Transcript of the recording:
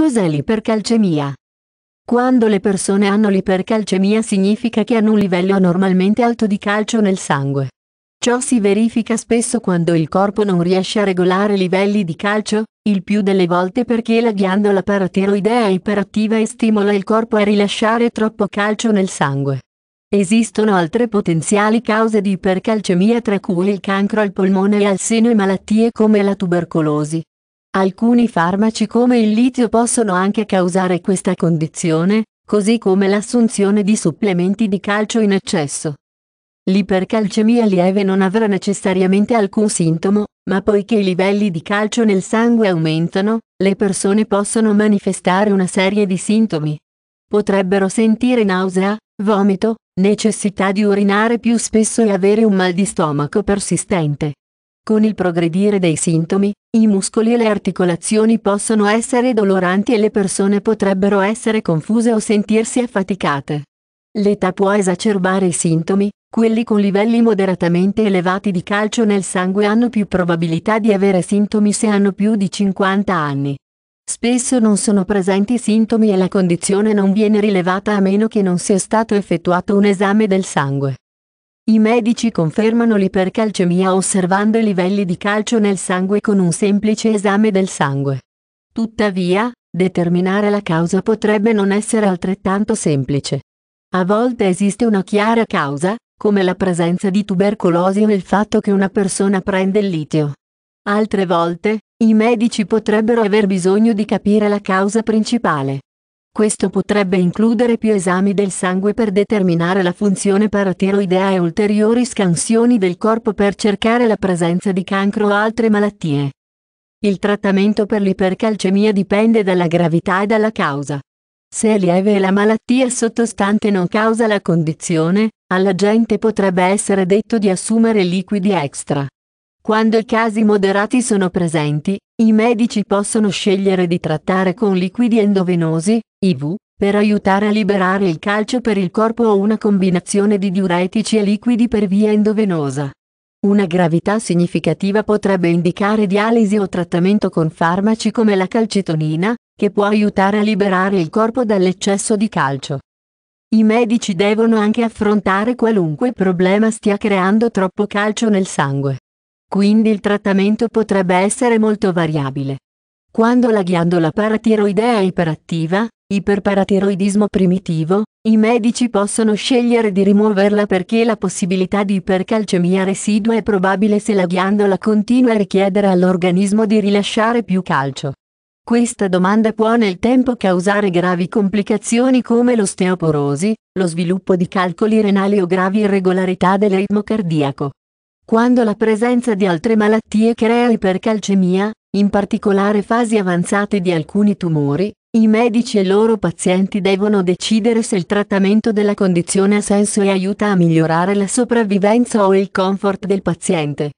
Cos'è l'ipercalcemia? Quando le persone hanno l'ipercalcemia significa che hanno un livello anormalmente alto di calcio nel sangue. Ciò si verifica spesso quando il corpo non riesce a regolare livelli di calcio, il più delle volte perché la ghiandola paratiroidea è iperattiva e stimola il corpo a rilasciare troppo calcio nel sangue. Esistono altre potenziali cause di ipercalcemia tra cui il cancro al polmone e al seno e malattie come la tubercolosi, Alcuni farmaci come il litio possono anche causare questa condizione, così come l'assunzione di supplementi di calcio in eccesso. L'ipercalcemia lieve non avrà necessariamente alcun sintomo, ma poiché i livelli di calcio nel sangue aumentano, le persone possono manifestare una serie di sintomi. Potrebbero sentire nausea, vomito, necessità di urinare più spesso e avere un mal di stomaco persistente. Con il progredire dei sintomi, i muscoli e le articolazioni possono essere doloranti e le persone potrebbero essere confuse o sentirsi affaticate. L'età può esacerbare i sintomi, quelli con livelli moderatamente elevati di calcio nel sangue hanno più probabilità di avere sintomi se hanno più di 50 anni. Spesso non sono presenti sintomi e la condizione non viene rilevata a meno che non sia stato effettuato un esame del sangue. I medici confermano l'ipercalcemia osservando i livelli di calcio nel sangue con un semplice esame del sangue. Tuttavia, determinare la causa potrebbe non essere altrettanto semplice. A volte esiste una chiara causa, come la presenza di tubercolosi o il fatto che una persona prende il litio. Altre volte, i medici potrebbero aver bisogno di capire la causa principale. Questo potrebbe includere più esami del sangue per determinare la funzione paratiroidea e ulteriori scansioni del corpo per cercare la presenza di cancro o altre malattie. Il trattamento per l'ipercalcemia dipende dalla gravità e dalla causa. Se è lieve e la malattia sottostante non causa la condizione, alla gente potrebbe essere detto di assumere liquidi extra. Quando i casi moderati sono presenti, i medici possono scegliere di trattare con liquidi endovenosi, IV, per aiutare a liberare il calcio per il corpo o una combinazione di diuretici e liquidi per via endovenosa. Una gravità significativa potrebbe indicare dialisi o trattamento con farmaci come la calcitonina, che può aiutare a liberare il corpo dall'eccesso di calcio. I medici devono anche affrontare qualunque problema stia creando troppo calcio nel sangue. Quindi il trattamento potrebbe essere molto variabile. Quando la ghiandola paratiroidea è iperattiva, iperparatiroidismo primitivo, i medici possono scegliere di rimuoverla perché la possibilità di ipercalcemia residua è probabile se la ghiandola continua a richiedere all'organismo di rilasciare più calcio. Questa domanda può nel tempo causare gravi complicazioni come l'osteoporosi, lo sviluppo di calcoli renali o gravi irregolarità del ritmo cardiaco. Quando la presenza di altre malattie crea ipercalcemia, in particolare fasi avanzate di alcuni tumori, i medici e i loro pazienti devono decidere se il trattamento della condizione ha senso e aiuta a migliorare la sopravvivenza o il comfort del paziente.